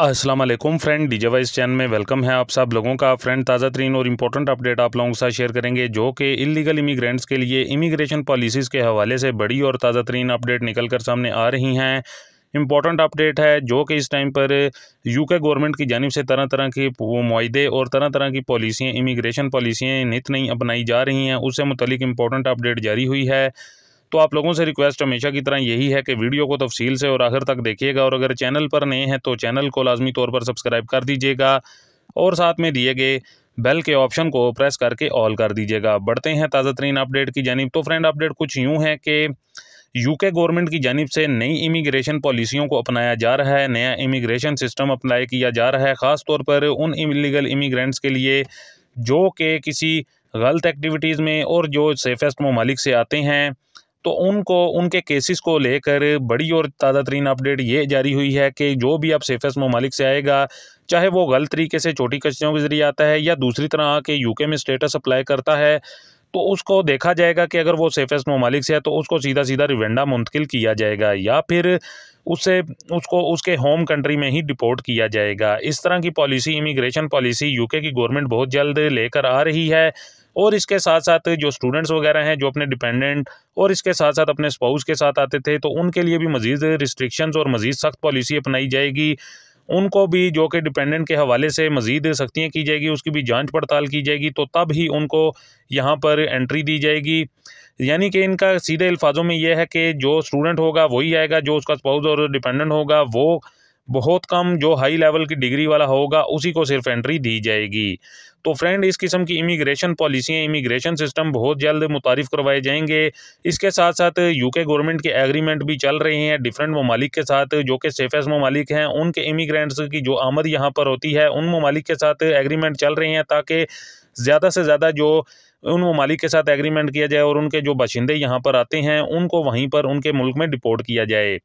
Aslam friend D J voice channel में welcome है आप सब लोगों का फ्रेंड ताज़ा तरीन और इंपॉर्टेंट अपडेट आप लोगों के साथ शेयर करेंगे जो कि इलीगल इमिग्रेंट्स के लिए इमिग्रेशन पॉलिसीज़ के हवाले से बड़ी और ताज़ा तरीन अपडेट निकल कर सामने आ रही हैं इम्पॉर्टेंट अपडेट है जो कि इस टाइम पर यूके गवर्नमेंट की जानब से तरह तरह के वो और तरह तरह की पॉलिसियाँ इमिग्रेशन पॉलिसियाँ नित नहीं अपनाई जा रही हैं उससे मुतलिक इम्पॉर्टेंट अपडेट जारी हुई है तो आप लोगों से रिक्वेस्ट हमेशा की तरह यही है कि वीडियो को तफसील से और आखिर तक देखिएगा और अगर चैनल पर नए हैं तो चैनल को लाजमी तौर पर सब्सक्राइब कर दीजिएगा और साथ में दिए गए बेल के ऑप्शन को प्रेस करके ऑल कर दीजिएगा बढ़ते हैं ताज़ा तरीन अपडेट की जानब तो फ्रेंड अपडेट कुछ यूँ है कि यूके गवर्नमेंट की जानब से नई इमिग्रेशन पॉलिसियों को अपनाया जा रहा है नया इमिग्रेशन सिस्टम अप्लाई किया जा रहा है ख़ास तौर पर उन इलीगल इमिग्रेंट्स के लिए जो कि किसी गलत एक्टिविटीज़ में और जो सेफेस्ट ममालिक से आते हैं तो उनको उनके केसेस को लेकर बड़ी और ताज़ा तरीन अपडेट ये जारी हुई है कि जो भी अब सेफेस्ट ममालिक से आएगा चाहे वो गलत तरीके से छोटी कश्तियों के ज़रिए आता है या दूसरी तरह आके यूके में स्टेटस अप्लाई करता है तो उसको देखा जाएगा कि अगर वो सेफेस्ट ममालिक से है तो उसको सीधा सीधा रिवेंडा मुंतकिल किया जाएगा या फिर उससे उसको उसके होम कंट्री में ही डिपोर्ट किया जाएगा इस तरह की पॉलिसी इमिग्रेशन पॉलिसी यूके की गवर्नमेंट बहुत जल्द लेकर आ रही है और इसके साथ साथ जो स्टूडेंट्स वगैरह हैं जो अपने डिपेंडेंट और इसके साथ साथ अपने स्पाउस के साथ आते थे तो उनके लिए भी मज़ीद रिस्ट्रिक्शंस और मज़ीद सख्त पॉलिसी अपनाई जाएगी उनको भी जो कि डिपेंडेंट के हवाले से मज़ीद सख्तियाँ की जाएगी उसकी भी जाँच पड़ताल की जाएगी तो तब ही उनको यहाँ पर एंट्री दी जाएगी यानी कि इनका सीधे अल्फाजों में यह है कि जो स्टूडेंट होगा वही आएगा जो उसका स्पाउस और डिपेंडेंट होगा वो बहुत कम जो हाई लेवल की डिग्री वाला होगा उसी को सिर्फ एंट्री दी जाएगी तो फ्रेंड इस किस्म की इमिग्रेशन पॉलिसियाँ इमिग्रेशन सिस्टम बहुत जल्द मुतारफ़ करवाए जाएंगे इसके साथ साथ यूके गवर्नमेंट के एग्रीमेंट भी चल रहे हैं डिफरेंट ममालिक के साथ जो कि सेफेस्ट ममालिक हैं उनके इमिग्रेंट्स की जो आमद यहाँ पर होती है उन ममालिक के साथ एग्रीमेंट चल रहे हैं ताकि ज़्यादा से ज़्यादा जो उन ममालिक के साथ एग्रीमेंट किया जाए और उनके जो बाशिंदे यहाँ पर आते हैं उनको वहीं पर उनके मुल्क में डिपोर्ट किया जाए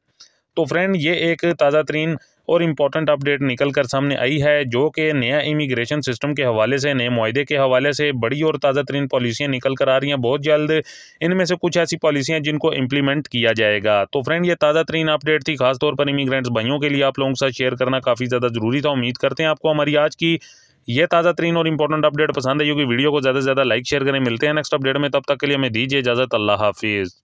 तो फ्रेंड ये एक ताज़ा तरीन और इम्पॉर्टेंट अपडेट निकल कर सामने आई है जो कि नया इमिग्रेशन सिस्टम के हवाले से नए माहे के हवाले से बड़ी और ताज़ा तरीन पॉलिसियाँ निकल कर आ रही हैं बहुत जल्द इनमें से कुछ ऐसी पॉलिसियाँ जिनको इम्प्लीमेंट किया जाएगा तो फ्रेंड ये ताज़ा तरीन अपडेट थी खासतौर पर इमिग्रेंट्स भाइयों के लिए आप लोगों के साथ शेयर करना काफ़ी ज़्यादा ज़रूरी था उम्मीद करते हैं आपको हमारी आज की ये ताज़ा तरीन और इंपॉर्टेंट अपडेट पसंद है क्योंकि वीडियो को ज़्यादा से ज़्यादा लाइक शेयर करें मिलते हैं नेक्स्ट अपडेट में तब तक के लिए हमें दीजिए इजाज़त अल्लाह हाफिज़